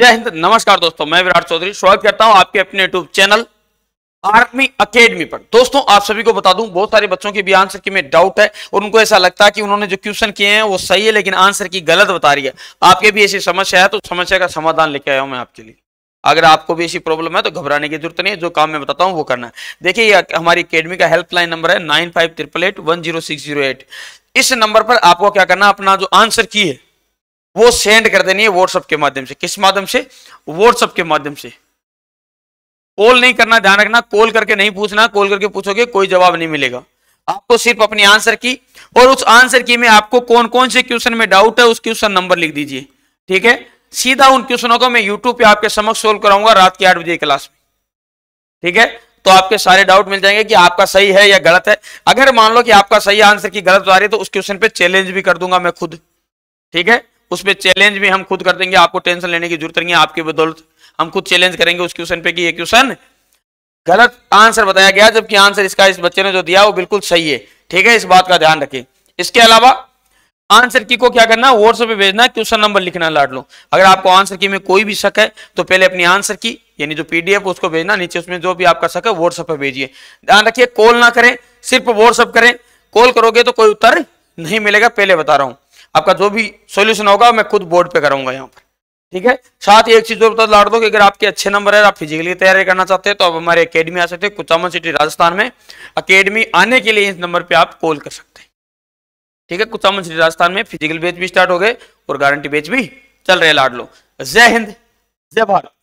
जय हिंद नमस्कार दोस्तों मैं विराट चौधरी स्वागत करता हूं आपके अपने यूट्यूब चैनल आर्मी अकेडमी पर दोस्तों आप सभी को बता दूं बहुत सारे बच्चों के भी आंसर की में डाउट है और उनको ऐसा लगता है कि उन्होंने जो क्वेश्चन किए हैं वो सही है लेकिन आंसर की गलत बता रही है आपके भी ऐसी समस्या है तो समस्या का समाधान लेके आया हूं मैं आपके लिए अगर आपको भी ऐसी प्रॉब्लम है तो घबराने की जरूरत नहीं है जो काम मैं बताता हूँ वो करना है देखिये हमारी अकेडमी का हेल्पलाइन नंबर है nine five triple eight one zero six zero eight इस नंबर पर आपको क्या करना अपना जो आंसर की है वो सेंड कर देनी है व्हाट्सएप के माध्यम से किस माध्यम से व्हाट्सएप के माध्यम से कॉल नहीं करना ध्यान रखना कॉल करके नहीं पूछना कॉल करके पूछोगे कोई जवाब नहीं मिलेगा आपको सिर्फ अपनी आंसर की और उस आंसर की में आपको कौन कौन से क्वेश्चन में डाउट है उस क्वेश्चन नंबर लिख दीजिए ठीक है सीधा उन क्वेश्चनों को मैं यूट्यूब पे आपके समक्ष सोल्व कराऊंगा रात के आठ बजे क्लास में ठीक है तो आपके सारे डाउट मिल जाएंगे कि आपका सही है या गलत है अगर मान लो कि आपका सही आंसर की गलत आ रही है तो उस क्वेश्चन पे चैलेंज भी कर दूंगा मैं खुद ठीक है उस पर चैलेंज भी हम खुद कर देंगे आपको टेंशन लेने की जरूरत नहीं है आपकी बदौलत हम खुद चैलेंज करेंगे उस क्वेश्चन पे कि ये क्वेश्चन गलत आंसर बताया गया जबकि आंसर इसका इस बच्चे ने जो दिया वो बिल्कुल सही है ठीक है इस बात का ध्यान रखें इसके अलावा आंसर की को क्या करना व्हाट्सएप पे भेजना क्वेश्चन नंबर लिखना लाट लो अगर आपको आंसर की में कोई भी शक है तो पहले अपनी आंसर की यानी जो पीडीएफ उसको भेजना नीचे उसमें जो भी आपका शक है व्हाट्सएप पे भेजिए ध्यान रखिए कॉल ना करें सिर्फ व्हाट्सएप करें कॉल करोगे तो कोई उत्तर नहीं मिलेगा पहले बता रहा हूं आपका जो भी सोल्यूशन होगा मैं खुद बोर्ड पे कराऊंगा यहाँ पर ठीक है साथ ही एक चीज बता लाड़ दो कि अगर आपके अच्छे नंबर है आप फिजिकली तैयारी करना चाहते हैं तो आप हमारे अकेडमी आ सकते हैं कुचामन सिटी राजस्थान में अकेडमी आने के लिए इस नंबर पे आप कॉल कर सकते हैं ठीक है कुचामन सिटी राजस्थान में फिजिकल बेच भी स्टार्ट हो गए और गारंटी बेच भी चल रहे लाड लो जय हिंद जय भारत